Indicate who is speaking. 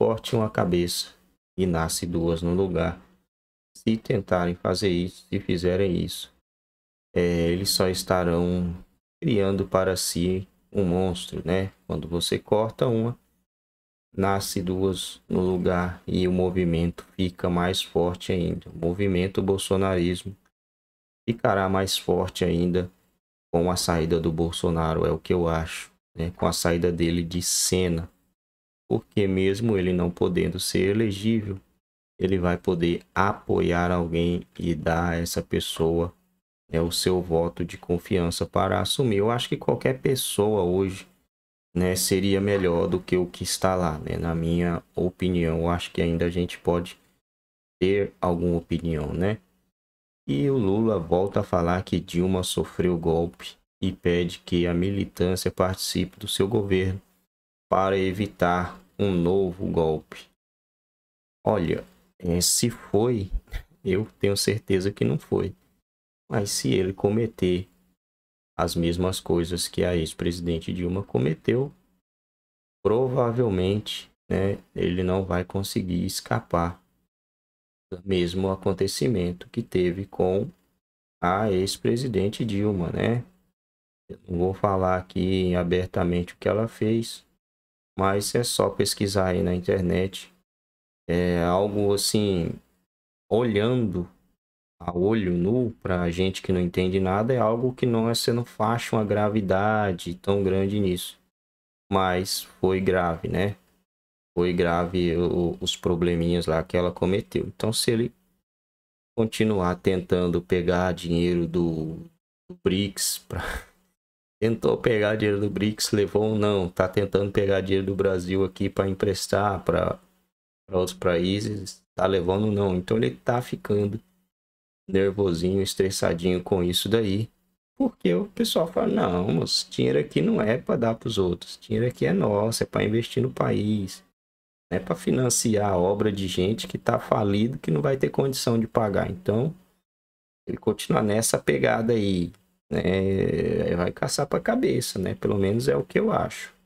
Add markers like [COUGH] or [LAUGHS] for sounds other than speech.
Speaker 1: corte uma cabeça e nasce duas no lugar. Se tentarem fazer isso, se fizerem isso, é, eles só estarão criando para si um monstro, né? Quando você corta uma, nasce duas no lugar e o movimento fica mais forte ainda. O movimento bolsonarismo ficará mais forte ainda com a saída do Bolsonaro, é o que eu acho, né? com a saída dele de cena porque mesmo ele não podendo ser elegível, ele vai poder apoiar alguém e dar a essa pessoa né, o seu voto de confiança para assumir. Eu acho que qualquer pessoa hoje né, seria melhor do que o que está lá, né? na minha opinião. Eu acho que ainda a gente pode ter alguma opinião, né? E o Lula volta a falar que Dilma sofreu golpe e pede que a militância participe do seu governo para evitar um novo golpe. Olha, é, se foi, [LAUGHS] eu tenho certeza que não foi. Mas se ele cometer as mesmas coisas que a ex-presidente Dilma cometeu, provavelmente né, ele não vai conseguir escapar do mesmo acontecimento que teve com a ex-presidente Dilma, né? Eu não vou falar aqui abertamente o que ela fez, mas é só pesquisar aí na internet. É algo assim, olhando a olho nu para a gente que não entende nada é algo que não é você não faz uma gravidade tão grande nisso mas foi grave né foi grave o, os probleminhas lá que ela cometeu então se ele continuar tentando pegar dinheiro do, do BRICS para tentou pegar dinheiro do BRICS, levou ou não, está tentando pegar dinheiro do Brasil aqui para emprestar para outros países, está levando ou não. Então ele está ficando nervosinho, estressadinho com isso daí, porque o pessoal fala: não, esse dinheiro aqui não é para dar para os outros, esse dinheiro aqui é nosso, é para investir no país. É para financiar a obra de gente que está falido, que não vai ter condição de pagar. Então, ele continua nessa pegada aí né, vai caçar para a cabeça, né? Pelo menos é o que eu acho.